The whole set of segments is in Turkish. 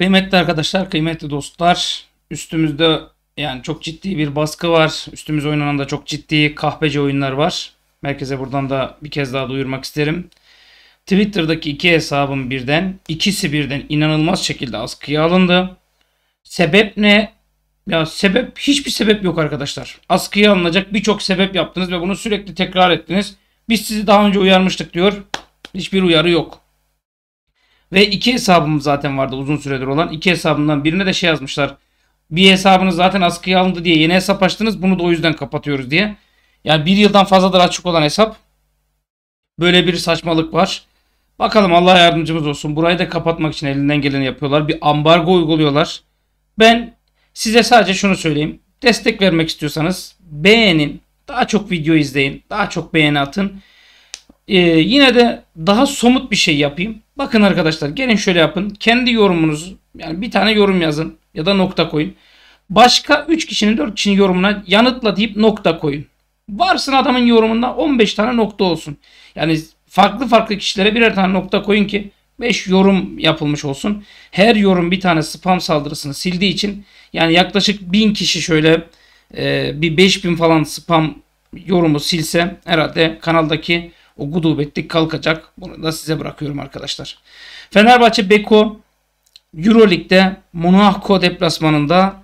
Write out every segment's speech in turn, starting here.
Kıymetli arkadaşlar, kıymetli dostlar, üstümüzde yani çok ciddi bir baskı var. Üstümüz oynanan da çok ciddi kahpece oyunlar var. Merkeze buradan da bir kez daha duyurmak isterim. Twitter'daki iki hesabım birden, ikisi birden inanılmaz şekilde askıya alındı. Sebep ne? Ya sebep, hiçbir sebep yok arkadaşlar. Askıya alınacak birçok sebep yaptınız ve bunu sürekli tekrar ettiniz. Biz sizi daha önce uyarmıştık diyor. Hiçbir uyarı yok. Ve iki hesabım zaten vardı uzun süredir olan. iki hesabından birine de şey yazmışlar. Bir hesabınız zaten askıya alındı diye yeni hesap açtınız. Bunu da o yüzden kapatıyoruz diye. Yani bir yıldan fazladır açık olan hesap. Böyle bir saçmalık var. Bakalım Allah yardımcımız olsun. Burayı da kapatmak için elinden geleni yapıyorlar. Bir ambargo uyguluyorlar. Ben size sadece şunu söyleyeyim. Destek vermek istiyorsanız beğenin. Daha çok video izleyin. Daha çok beğeni atın. Ee, yine de daha somut bir şey yapayım. Bakın arkadaşlar gelin şöyle yapın. Kendi yorumunuzu yani bir tane yorum yazın ya da nokta koyun. Başka 3 kişinin 4 kişinin yorumuna yanıtla deyip nokta koyun. Varsın adamın yorumunda 15 tane nokta olsun. Yani farklı farklı kişilere birer tane nokta koyun ki 5 yorum yapılmış olsun. Her yorum bir tane spam saldırısını sildiği için yani yaklaşık 1000 kişi şöyle e, bir 5000 falan spam yorumu silse herhalde kanaldaki o gudubetlik kalkacak. Bunu da size bırakıyorum arkadaşlar. Fenerbahçe Beko Euroleague'de Monaco deplasmanında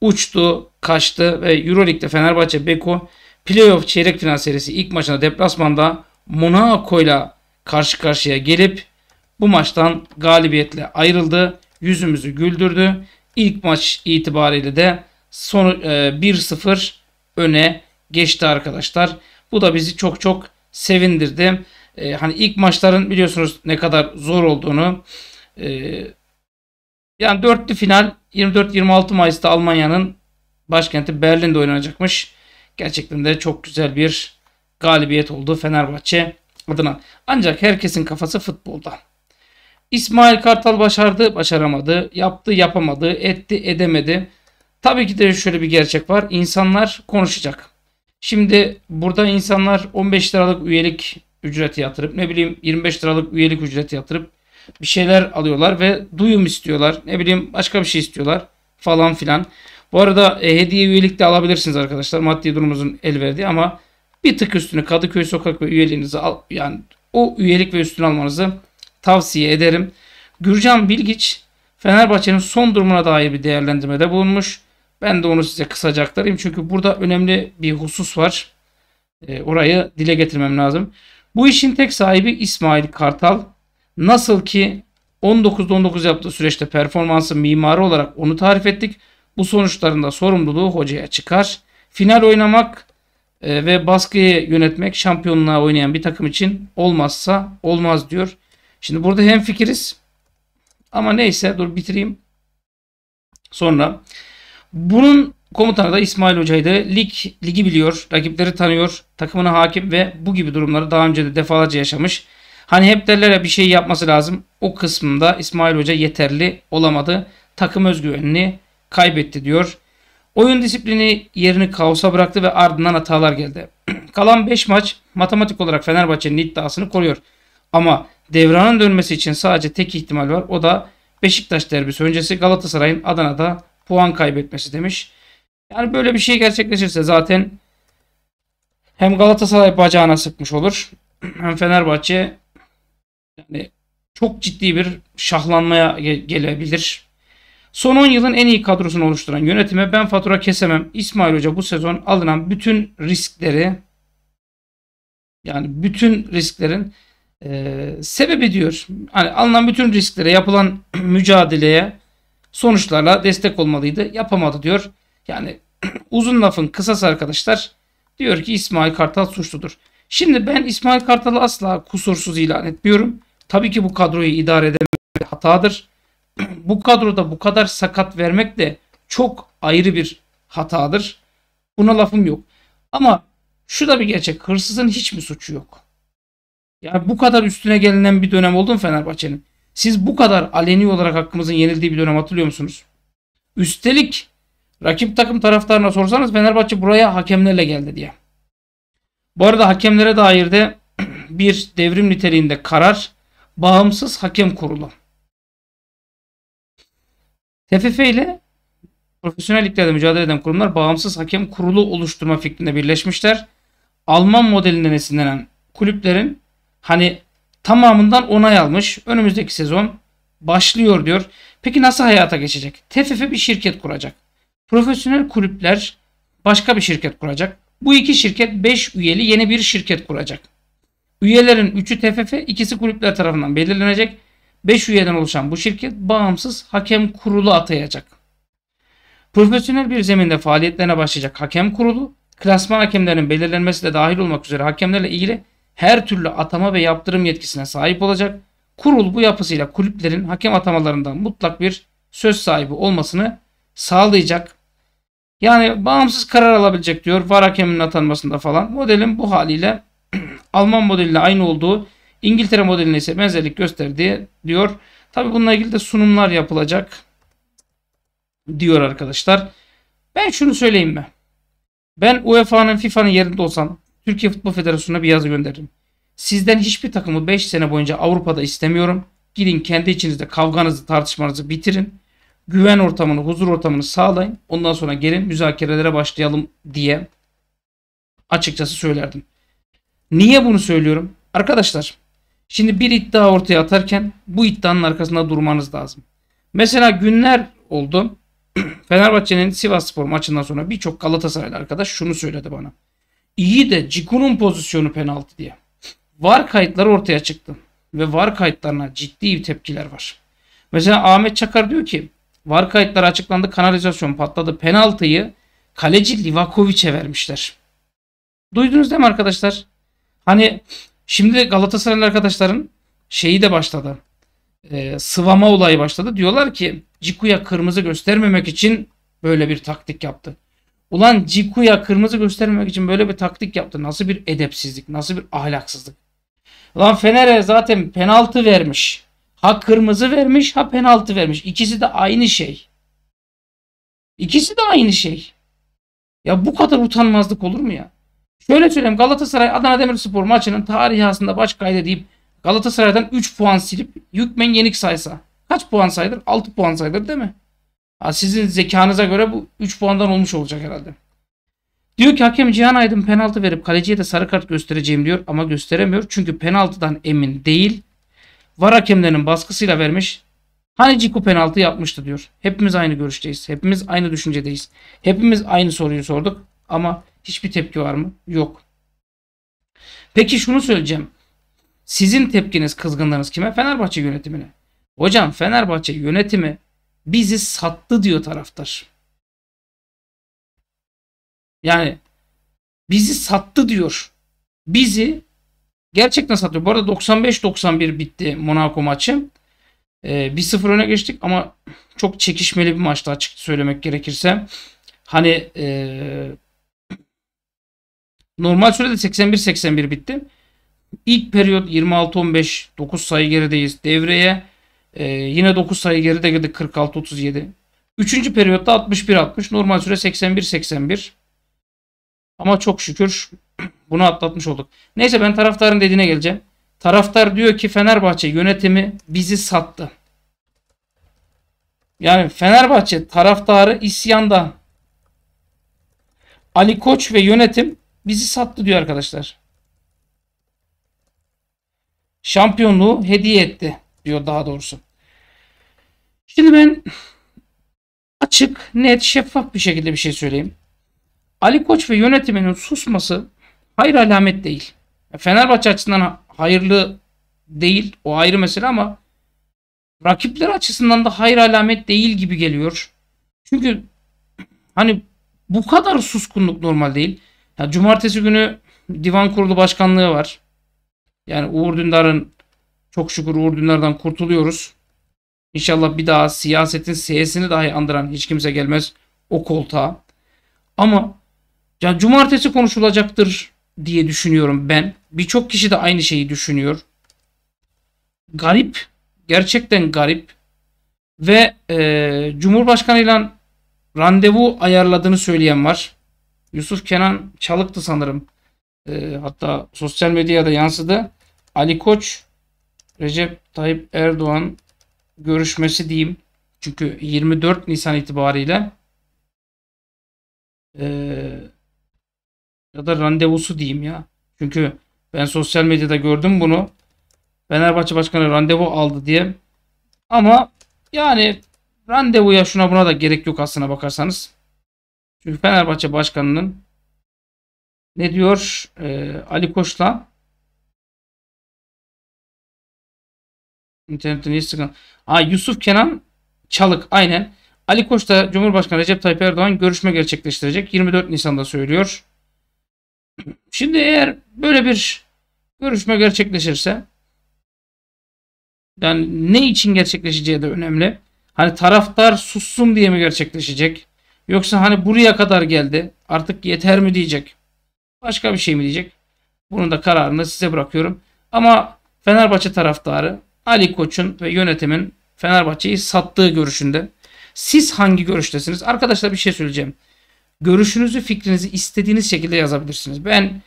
uçtu, kaçtı ve Euroleague'de Fenerbahçe Beko playoff çeyrek final serisi ilk maçında deplasmanda Monaco ile karşı karşıya gelip bu maçtan galibiyetle ayrıldı. Yüzümüzü güldürdü. İlk maç itibariyle de son 1-0 e, öne geçti arkadaşlar. Bu da bizi çok çok sevindirdi. E, hani ilk maçların biliyorsunuz ne kadar zor olduğunu. E, yani dörtlü final 24-26 Mayıs'ta Almanya'nın başkenti Berlin'de oynanacakmış. Gerçekten de çok güzel bir galibiyet oldu Fenerbahçe adına. Ancak herkesin kafası futbolda. İsmail Kartal başardı, başaramadı, yaptı, yapamadı, etti, edemedi. Tabii ki de şöyle bir gerçek var. İnsanlar konuşacak. Şimdi burada insanlar 15 liralık üyelik ücreti yatırıp ne bileyim 25 liralık üyelik ücreti yatırıp bir şeyler alıyorlar ve duyum istiyorlar. Ne bileyim başka bir şey istiyorlar falan filan. Bu arada e, hediye üyelik de alabilirsiniz arkadaşlar. Maddi durumunuzun el verdiği ama bir tık üstüne Kadıköy sokak ve üyeliğinizi al yani o üyelik ve üstüne almanızı tavsiye ederim. Gürcan Bilgiç Fenerbahçe'nin son durumuna dair bir değerlendirmede bulunmuş. Ben de onu size kısaca aktarayım. Çünkü burada önemli bir husus var. Ee, orayı dile getirmem lazım. Bu işin tek sahibi İsmail Kartal. Nasıl ki 19'da 19 yaptığı süreçte performansı mimarı olarak onu tarif ettik. Bu sonuçlarında sorumluluğu hocaya çıkar. Final oynamak e, ve baskıyı yönetmek şampiyonluğa oynayan bir takım için olmazsa olmaz diyor. Şimdi burada hem fikiriz ama neyse dur bitireyim. Sonra bunun komutanı da İsmail Hoca'ydı. Lig, ligi biliyor, rakipleri tanıyor, takımına hakim ve bu gibi durumları daha önce de defalarca yaşamış. Hani hep derler ya bir şey yapması lazım. O kısmında İsmail Hoca yeterli olamadı. Takım özgüvenini kaybetti diyor. Oyun disiplini yerini kaosa bıraktı ve ardından hatalar geldi. Kalan 5 maç matematik olarak Fenerbahçe'nin iddiasını koruyor. Ama devranın dönmesi için sadece tek ihtimal var. O da Beşiktaş derbisi öncesi Galatasaray'ın Adana'da puan kaybetmesi demiş. Yani böyle bir şey gerçekleşirse zaten hem Galatasaray bacağına sıkmış olur hem Fenerbahçe yani çok ciddi bir şahlanmaya gelebilir. Son 10 yılın en iyi kadrosunu oluşturan yönetime ben fatura kesemem. İsmail Hoca bu sezon alınan bütün riskleri yani bütün risklerin e, sebebi diyor. Hani alınan bütün risklere yapılan mücadeleye sonuçlarla destek olmalıydı. Yapamadı diyor. Yani uzun lafın kısası arkadaşlar. Diyor ki İsmail Kartal suçludur. Şimdi ben İsmail Kartal'ı asla kusursuz ilan etmiyorum. Tabii ki bu kadroyu idare bir hatadır. bu kadroda bu kadar sakat vermek de çok ayrı bir hatadır. Buna lafım yok. Ama şu da bir gerçek. Hırsızın hiç mi suçu yok? Yani bu kadar üstüne gelinen bir dönem oldu mu Fenerbahçe'nin? Siz bu kadar aleni olarak hakkımızın yenildiği bir dönem hatırlıyor musunuz? Üstelik rakip takım taraftarına sorsanız Fenerbahçe buraya hakemlerle geldi diye. Bu arada hakemlere dair de bir devrim niteliğinde karar bağımsız hakem kurulu. TFF ile profesyonelliklerde mücadele eden kurumlar bağımsız hakem kurulu oluşturma fikrinde birleşmişler. Alman modelinden esinlenen kulüplerin hani tamamından onay almış. Önümüzdeki sezon başlıyor diyor. Peki nasıl hayata geçecek? TFF bir şirket kuracak. Profesyonel kulüpler başka bir şirket kuracak. Bu iki şirket 5 üyeli yeni bir şirket kuracak. Üyelerin 3'ü TFF, ikisi kulüpler tarafından belirlenecek. 5 üyeden oluşan bu şirket bağımsız hakem kurulu atayacak. Profesyonel bir zeminde faaliyetlerine başlayacak hakem kurulu, klasman hakemlerinin belirlenmesi de dahil olmak üzere hakemlerle ilgili her türlü atama ve yaptırım yetkisine sahip olacak. Kurul bu yapısıyla kulüplerin hakem atamalarında mutlak bir söz sahibi olmasını sağlayacak. Yani bağımsız karar alabilecek diyor var hakeminin atanmasında falan. Modelin bu haliyle Alman modeline aynı olduğu İngiltere modeline ise benzerlik gösterdiği diyor. Tabi bununla ilgili de sunumlar yapılacak diyor arkadaşlar. Ben şunu söyleyeyim mi? Ben UEFA'nın FIFA'nın yerinde olsam Türkiye Futbol Federasyonu'na bir yazı gönderdim. Sizden hiçbir takımı 5 sene boyunca Avrupa'da istemiyorum. Gidin kendi içinizde kavganızı tartışmanızı bitirin. Güven ortamını, huzur ortamını sağlayın. Ondan sonra gelin müzakerelere başlayalım diye açıkçası söylerdim. Niye bunu söylüyorum? Arkadaşlar şimdi bir iddia ortaya atarken bu iddianın arkasında durmanız lazım. Mesela günler oldu. Fenerbahçe'nin Sivas Spor maçından sonra birçok Galatasaraylı arkadaş şunu söyledi bana. İyi de Ciku'nun pozisyonu penaltı diye. Var kayıtları ortaya çıktı. Ve var kayıtlarına ciddi bir tepkiler var. Mesela Ahmet Çakar diyor ki var kayıtları açıklandı kanalizasyon patladı. Penaltıyı kaleci Livakovic'e vermişler. Duydunuz değil mi arkadaşlar? Hani şimdi Galatasaraylı arkadaşların şeyi de başladı. E, sıvama olayı başladı. Diyorlar ki Ciku'ya kırmızı göstermemek için böyle bir taktik yaptı. Ulan Cikuya kırmızı göstermek için böyle bir taktik yaptı. Nasıl bir edepsizlik, nasıl bir ahlaksızlık. Ulan Fener'e zaten penaltı vermiş. Ha kırmızı vermiş, ha penaltı vermiş. İkisi de aynı şey. İkisi de aynı şey. Ya bu kadar utanmazlık olur mu ya? Şöyle söyleyeyim Galatasaray Adana Demirspor maçının tarihi aslında baş kayda deyip Galatasaray'dan 3 puan silip Yükmen yenik saysa kaç puan sayılır? 6 puan sayılır değil mi? sizin zekanıza göre bu 3 puandan olmuş olacak herhalde. Diyor ki hakem Cihan Aydın penaltı verip kaleciye de sarı kart göstereceğim diyor ama gösteremiyor. Çünkü penaltıdan emin değil. Var hakemlerin baskısıyla vermiş. Hani Ciku penaltı yapmıştı diyor. Hepimiz aynı görüşteyiz. Hepimiz aynı düşüncedeyiz. Hepimiz aynı soruyu sorduk ama hiçbir tepki var mı? Yok. Peki şunu söyleyeceğim. Sizin tepkiniz, kızgınlığınız kime? Fenerbahçe yönetimine. Hocam Fenerbahçe yönetimi bizi sattı diyor taraftar. Yani bizi sattı diyor. Bizi gerçekten sattı Bu arada 95-91 bitti Monaco maçı. Ee, 1-0 öne geçtik ama çok çekişmeli bir maçtı açık söylemek gerekirse. Hani ee, normal sürede 81-81 bitti. İlk periyot 26-15 9 sayı gerideyiz. Devreye ee, yine 9 sayı geride girdik 46-37. Üçüncü periyotta 61-60. Normal süre 81-81. Ama çok şükür bunu atlatmış olduk. Neyse ben taraftarın dediğine geleceğim. Taraftar diyor ki Fenerbahçe yönetimi bizi sattı. Yani Fenerbahçe taraftarı isyanda. Ali Koç ve yönetim bizi sattı diyor arkadaşlar. Şampiyonluğu hediye etti diyor daha doğrusu. Şimdi ben açık, net, şeffaf bir şekilde bir şey söyleyeyim. Ali Koç ve yönetiminin susması hayır alamet değil. Fenerbahçe açısından hayırlı değil. O ayrı mesele ama rakipler açısından da hayır alamet değil gibi geliyor. Çünkü hani bu kadar suskunluk normal değil. Ya cumartesi günü divan kurulu başkanlığı var. Yani Uğur Dündar'ın çok şükür Uğur Dündar'dan kurtuluyoruz. İnşallah bir daha siyasetin sesini dahi andıran hiç kimse gelmez o koltuğa. Ama ya cumartesi konuşulacaktır diye düşünüyorum ben. Birçok kişi de aynı şeyi düşünüyor. Garip. Gerçekten garip. Ve e, Cumhurbaşkanı randevu ayarladığını söyleyen var. Yusuf Kenan Çalık'tı sanırım. E, hatta sosyal medyada yansıdı. Ali Koç, Recep Tayyip Erdoğan görüşmesi diyeyim. Çünkü 24 Nisan itibariyle ee, ya da randevusu diyeyim ya. Çünkü ben sosyal medyada gördüm bunu. Fenerbahçe Başkanı randevu aldı diye. Ama yani randevuya şuna buna da gerek yok aslına bakarsanız. Çünkü Fenerbahçe Başkanı'nın ne diyor e, Ali Koç'la İnternette niye sıkıntı? Aa Yusuf Kenan Çalık aynen. Ali Koç da Cumhurbaşkanı Recep Tayyip Erdoğan görüşme gerçekleştirecek. 24 Nisan'da söylüyor. Şimdi eğer böyle bir görüşme gerçekleşirse yani ne için gerçekleşeceği de önemli. Hani taraftar sussun diye mi gerçekleşecek? Yoksa hani buraya kadar geldi artık yeter mi diyecek? Başka bir şey mi diyecek? Bunun da kararını size bırakıyorum. Ama Fenerbahçe taraftarı Ali Koç'un ve yönetimin Fenerbahçe'yi sattığı görüşünde. Siz hangi görüştesiniz? Arkadaşlar bir şey söyleyeceğim. Görüşünüzü, fikrinizi istediğiniz şekilde yazabilirsiniz. Ben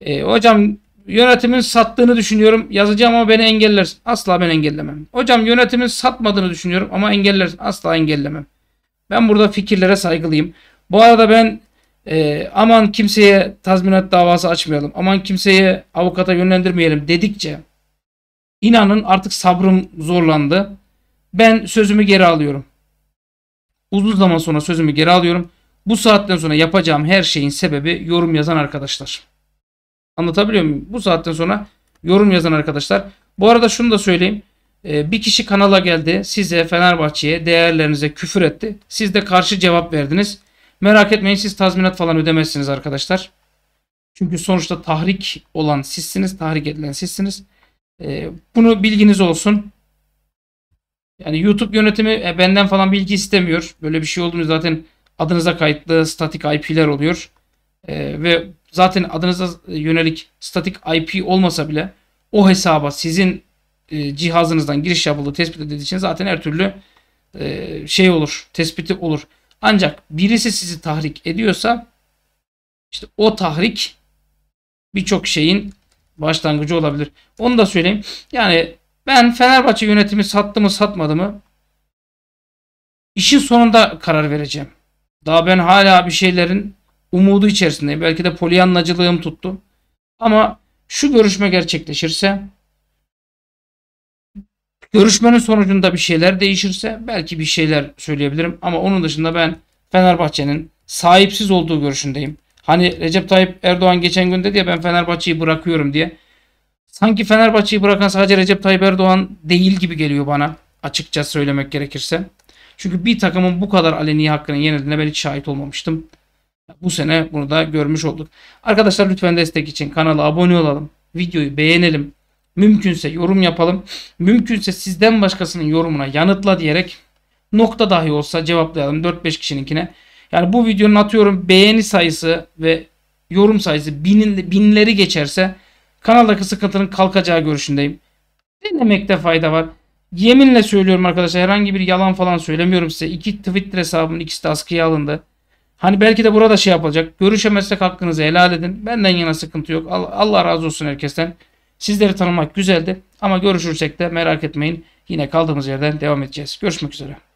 e, hocam yönetimin sattığını düşünüyorum. Yazacağım ama beni engeller. Asla ben engellemem. Hocam yönetimin satmadığını düşünüyorum ama engeller. Asla engellemem. Ben burada fikirlere saygılıyım. Bu arada ben e, aman kimseye tazminat davası açmayalım. Aman kimseye avukata yönlendirmeyelim dedikçe İnanın artık sabrım zorlandı. Ben sözümü geri alıyorum. Uzun zaman sonra sözümü geri alıyorum. Bu saatten sonra yapacağım her şeyin sebebi yorum yazan arkadaşlar. Anlatabiliyor muyum? Bu saatten sonra yorum yazan arkadaşlar. Bu arada şunu da söyleyeyim. Ee, bir kişi kanala geldi. Size Fenerbahçe'ye değerlerinize küfür etti. Siz de karşı cevap verdiniz. Merak etmeyin siz tazminat falan ödemezsiniz arkadaşlar. Çünkü sonuçta tahrik olan sizsiniz. Tahrik edilen sizsiniz. E, bunu bilginiz olsun. Yani YouTube yönetimi e, benden falan bilgi istemiyor. Böyle bir şey olduğunu zaten adınıza kayıtlı statik IP'ler oluyor. E, ve zaten adınıza yönelik statik IP olmasa bile o hesaba sizin e, cihazınızdan giriş yapıldığı tespit edildiği için zaten her türlü e, şey olur, tespiti olur. Ancak birisi sizi tahrik ediyorsa işte o tahrik birçok şeyin başlangıcı olabilir. Onu da söyleyeyim. Yani ben Fenerbahçe yönetimi sattı mı satmadı mı işin sonunda karar vereceğim. Daha ben hala bir şeylerin umudu içerisindeyim. Belki de polyanlacılığım tuttu. Ama şu görüşme gerçekleşirse görüşmenin sonucunda bir şeyler değişirse belki bir şeyler söyleyebilirim. Ama onun dışında ben Fenerbahçe'nin sahipsiz olduğu görüşündeyim. Hani Recep Tayyip Erdoğan geçen gün dedi ya ben Fenerbahçe'yi bırakıyorum diye. Sanki Fenerbahçe'yi bırakan sadece Recep Tayyip Erdoğan değil gibi geliyor bana açıkça söylemek gerekirse. Çünkü bir takımın bu kadar aleni hakkının yenildiğine ben hiç şahit olmamıştım. Bu sene bunu da görmüş olduk. Arkadaşlar lütfen destek için kanala abone olalım. Videoyu beğenelim. Mümkünse yorum yapalım. Mümkünse sizden başkasının yorumuna yanıtla diyerek nokta dahi olsa cevaplayalım 4-5 kişininkine. Yani bu videonun atıyorum beğeni sayısı ve yorum sayısı binin, binleri geçerse kanaldaki sıkıntının kalkacağı görüşündeyim. Denemekte fayda var. Yeminle söylüyorum arkadaşlar herhangi bir yalan falan söylemiyorum size. İki Twitter hesabımın ikisi de askıya alındı. Hani belki de burada şey yapılacak. Görüşemezsek hakkınızı helal edin. Benden yana sıkıntı yok. Allah razı olsun herkesten. Sizleri tanımak güzeldi ama görüşürsek de merak etmeyin. Yine kaldığımız yerden devam edeceğiz. Görüşmek üzere.